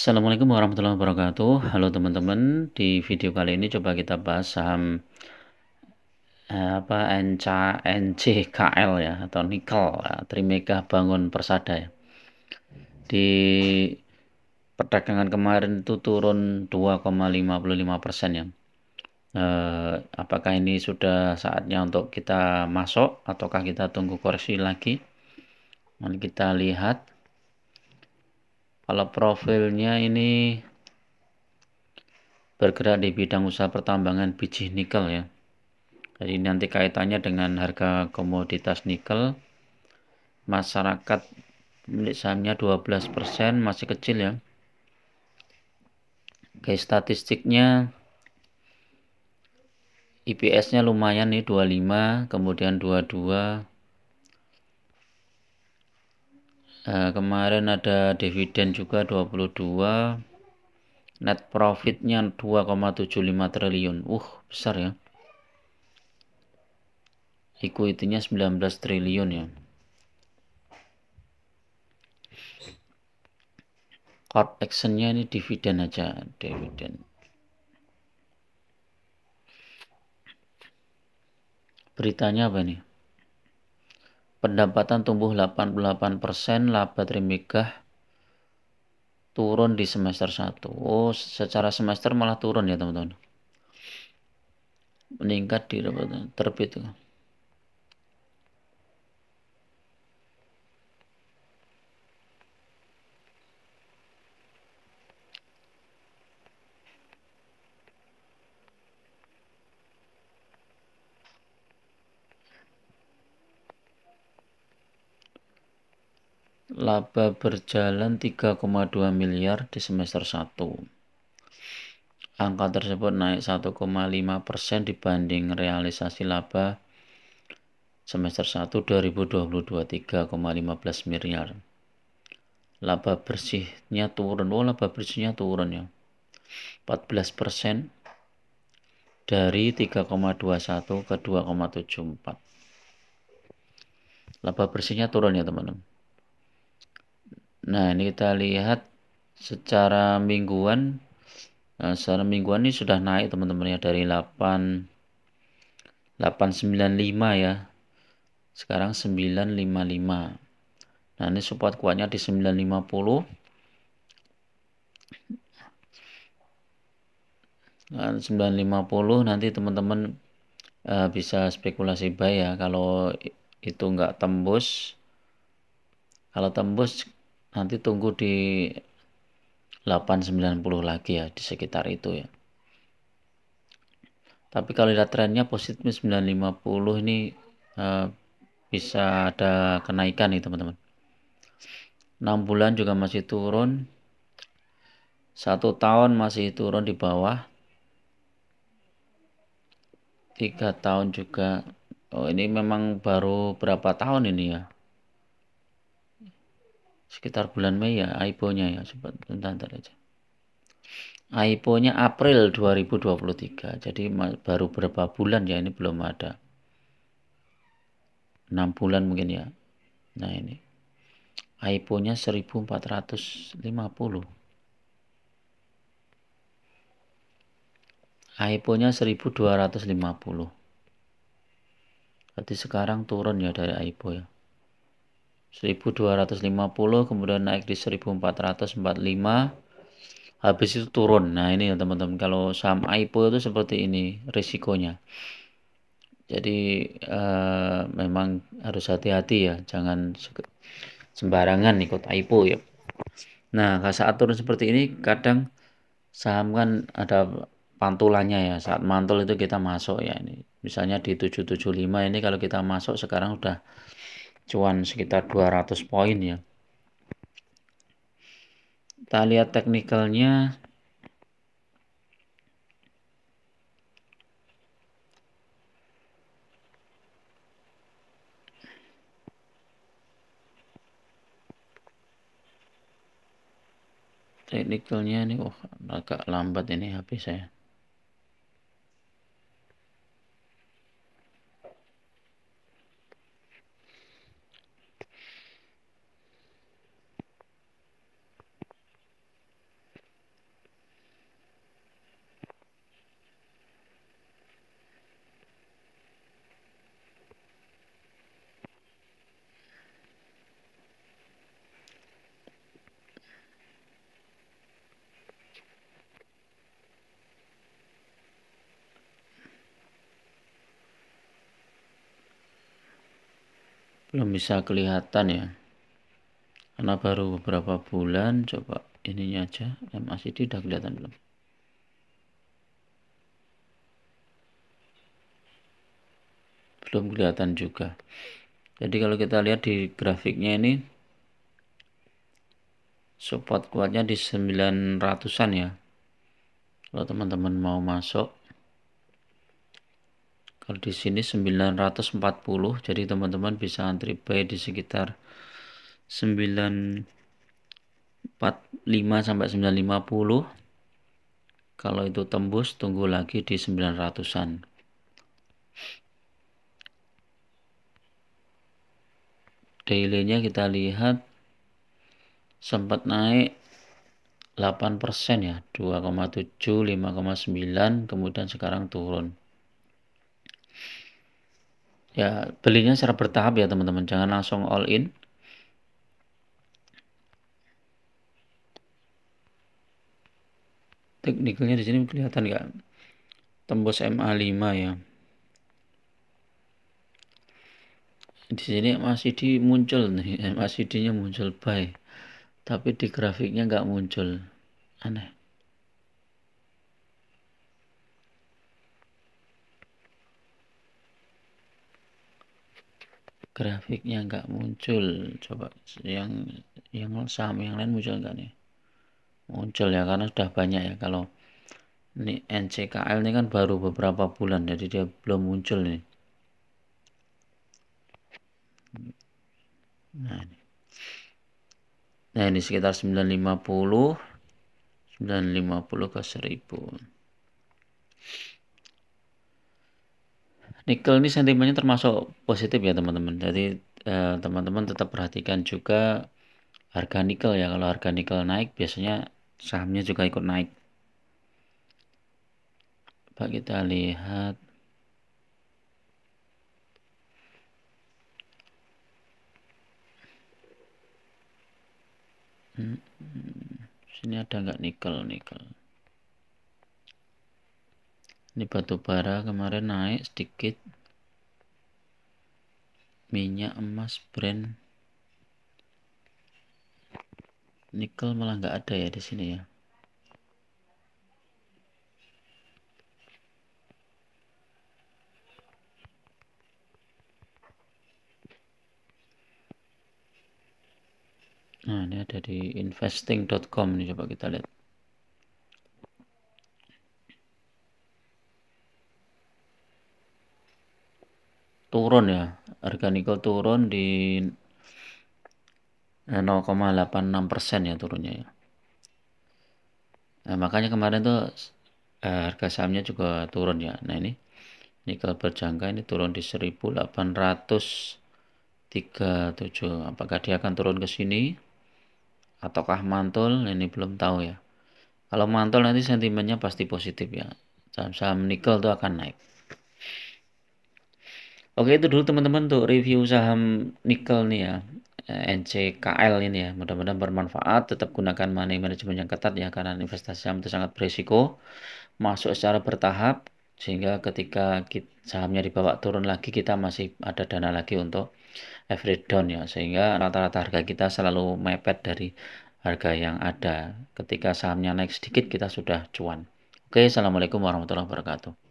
Assalamualaikum warahmatullahi wabarakatuh. Halo teman-teman, di video kali ini coba kita bahas saham eh, apa NC NCKL ya atau nikel ya, Trimega Bangun Persada ya. Di perdagangan kemarin itu turun 2,55 persen ya. Eh, apakah ini sudah saatnya untuk kita masuk ataukah kita tunggu koreksi lagi? Mari kita lihat kalau profilnya ini bergerak di bidang usaha pertambangan biji nikel ya jadi nanti kaitannya dengan harga komoditas nikel masyarakat milik sahamnya 12% masih kecil ya Oke statistiknya eps nya lumayan nih 25 kemudian 22 Eh, kemarin ada dividen juga 22 net profitnya 2,75 triliun uh besar ya equity-nya 19 triliun ya corp action-nya ini dividen aja dividen beritanya apa nih pendapatan tumbuh 88% laba trimegah turun di semester 1 oh secara semester malah turun ya teman-teman meningkat di terbit laba berjalan 3,2 miliar di semester 1. Angka tersebut naik 1,5 persen dibanding realisasi laba semester 1 2022 3,15 miliar. Laba bersihnya turun, oh laba bersihnya turun ya. 14 persen dari 3,21 ke 2,74. Laba bersihnya turun ya teman-teman. Nah, ini kita lihat secara mingguan nah, secara mingguan ini sudah naik teman-teman ya dari 8 895 ya. Sekarang 955. Nah, ini support kuatnya di 950. Nah, 950 nanti teman-teman uh, bisa spekulasi buy ya kalau itu nggak tembus kalau tembus nanti tunggu di 890 lagi ya di sekitar itu ya tapi kalau lihat trennya positif 950 ini uh, bisa ada kenaikan nih teman-teman 6 bulan juga masih turun satu tahun masih turun di bawah tiga tahun juga oh ini memang baru berapa tahun ini ya sekitar bulan Mei ya IPO-nya ya sebentar aja IPO-nya April 2023 jadi baru berapa bulan ya ini belum ada 6 bulan mungkin ya nah ini IPO-nya 1450 IPO-nya 1250 berarti sekarang turun ya dari IPO ya 1250 kemudian naik di 1445 habis itu turun nah ini ya teman-teman kalau saham IPO itu seperti ini risikonya jadi eh, memang harus hati-hati ya jangan sembarangan ikut IPO ya nah saat turun seperti ini kadang saham kan ada pantulannya ya saat mantul itu kita masuk ya ini misalnya di 775 ini kalau kita masuk sekarang udah cuan sekitar 200 poin ya kita lihat teknikalnya teknikalnya ini oh agak lambat ini HP saya belum bisa kelihatan ya karena baru beberapa bulan coba ininya aja masih tidak kelihatan belum belum kelihatan juga jadi kalau kita lihat di grafiknya ini support kuatnya di 900an ya kalau teman-teman mau masuk kalau di sini 940 jadi teman-teman bisa antri buy di sekitar 945 sampai 950 kalau itu tembus tunggu lagi di 900an dailynya kita lihat sempat naik 8% ya 2,7 5,9 kemudian sekarang turun Ya, belinya secara bertahap ya teman-teman, jangan langsung all in. Teknikalnya di sini kelihatan nggak? Tembus MA5 ya. Di sini MACD muncul nih, MACD-nya muncul buy. Tapi di grafiknya nggak muncul. Aneh. grafiknya nggak muncul coba yang yang saham yang lain muncul nggak nih muncul ya karena sudah banyak ya kalau ini NCKL ini kan baru beberapa bulan jadi dia belum muncul nih nah ini nah ini sekitar 950 950 ke 1000 Nikel ini sentimennya termasuk positif ya teman-teman. Jadi eh, teman-teman eh, tetap perhatikan juga harga nikel ya. Kalau harga nikel naik biasanya sahamnya juga ikut naik. Pak kita lihat hmm, hmm, hmm. sini ada nggak nikel nikel? Ini batu bara kemarin naik sedikit. Minyak emas brand nikel malah nggak ada ya di sini ya. Nah, ini ada di investing.com ini coba kita lihat. turun ya harga nikel turun di 0,86 eh, persen ya turunnya ya. Nah, makanya kemarin tuh eh, harga sahamnya juga turun ya. Nah ini nikel berjangka ini turun di 1837. Apakah dia akan turun ke sini ataukah mantul? Nah, ini belum tahu ya. Kalau mantul nanti sentimennya pasti positif ya. Saham-saham nikel tuh akan naik. Oke itu dulu teman-teman untuk review saham nikel nih ya eh, NCKL ini ya mudah-mudahan bermanfaat tetap gunakan money management yang ketat ya karena investasi saham itu sangat berisiko masuk secara bertahap sehingga ketika sahamnya dibawa turun lagi kita masih ada dana lagi untuk average down ya sehingga rata-rata harga kita selalu mepet dari harga yang ada ketika sahamnya naik sedikit kita sudah cuan Oke, Assalamualaikum warahmatullahi wabarakatuh.